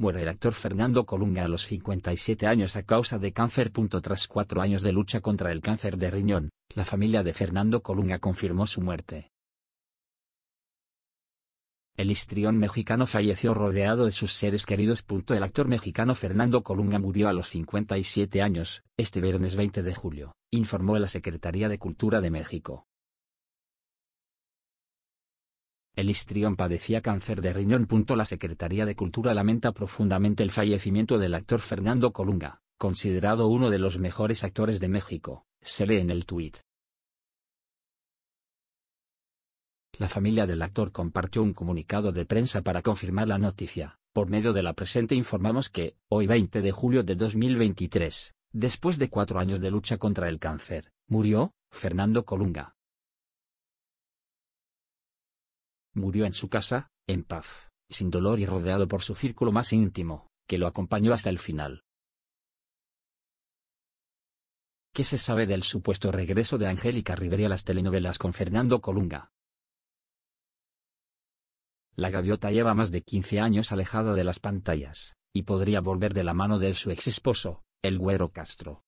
Muere el actor Fernando Colunga a los 57 años a causa de cáncer. Tras cuatro años de lucha contra el cáncer de riñón, la familia de Fernando Colunga confirmó su muerte. El histrión mexicano falleció rodeado de sus seres queridos. El actor mexicano Fernando Colunga murió a los 57 años, este viernes 20 de julio, informó la Secretaría de Cultura de México. El histrión padecía cáncer de riñón. La Secretaría de Cultura lamenta profundamente el fallecimiento del actor Fernando Colunga, considerado uno de los mejores actores de México, se lee en el tuit. La familia del actor compartió un comunicado de prensa para confirmar la noticia. Por medio de la presente informamos que, hoy 20 de julio de 2023, después de cuatro años de lucha contra el cáncer, murió, Fernando Colunga, Murió en su casa, en paz, sin dolor y rodeado por su círculo más íntimo, que lo acompañó hasta el final. ¿Qué se sabe del supuesto regreso de Angélica Rivera a las telenovelas con Fernando Colunga? La gaviota lleva más de 15 años alejada de las pantallas, y podría volver de la mano de su ex esposo, el Güero Castro.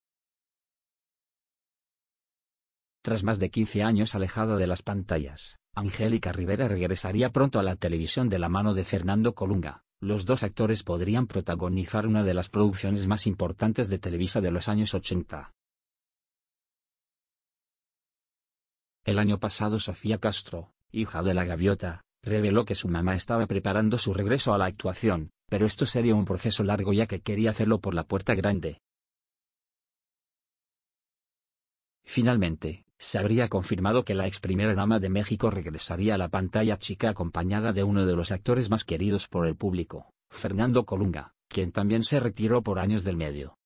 Tras más de 15 años alejada de las pantallas, Angélica Rivera regresaría pronto a la televisión de la mano de Fernando Colunga. Los dos actores podrían protagonizar una de las producciones más importantes de Televisa de los años 80. El año pasado Sofía Castro, hija de la gaviota, reveló que su mamá estaba preparando su regreso a la actuación, pero esto sería un proceso largo ya que quería hacerlo por la puerta grande. Finalmente, se habría confirmado que la ex primera dama de México regresaría a la pantalla chica acompañada de uno de los actores más queridos por el público, Fernando Colunga, quien también se retiró por años del medio.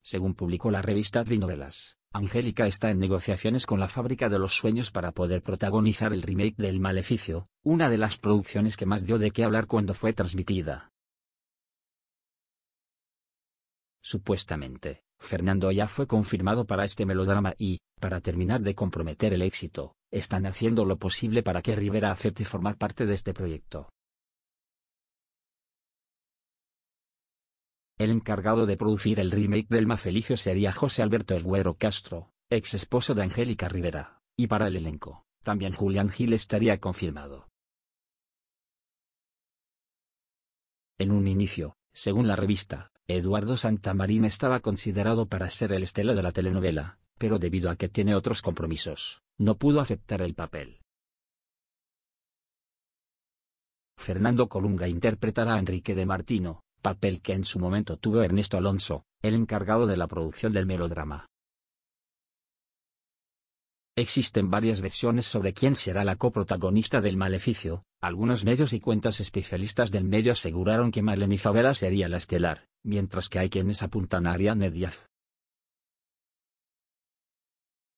Según publicó la revista Trinovelas, Angélica está en negociaciones con la Fábrica de los Sueños para poder protagonizar el remake del Maleficio, una de las producciones que más dio de qué hablar cuando fue transmitida. Supuestamente, Fernando ya fue confirmado para este melodrama y, para terminar de comprometer el éxito, están haciendo lo posible para que Rivera acepte formar parte de este proyecto. El encargado de producir el remake del Más Felicio sería José Alberto El Güero Castro, ex esposo de Angélica Rivera, y para el elenco, también Julián Gil estaría confirmado. En un inicio, según la revista, Eduardo Santamarín estaba considerado para ser el estela de la telenovela, pero debido a que tiene otros compromisos, no pudo aceptar el papel. Fernando Colunga interpretará a Enrique de Martino, papel que en su momento tuvo Ernesto Alonso, el encargado de la producción del melodrama. Existen varias versiones sobre quién será la coprotagonista del Maleficio, algunos medios y cuentas especialistas del medio aseguraron que Marlene Isabela sería la estelar, mientras que hay quienes apuntan a Ariane Díaz,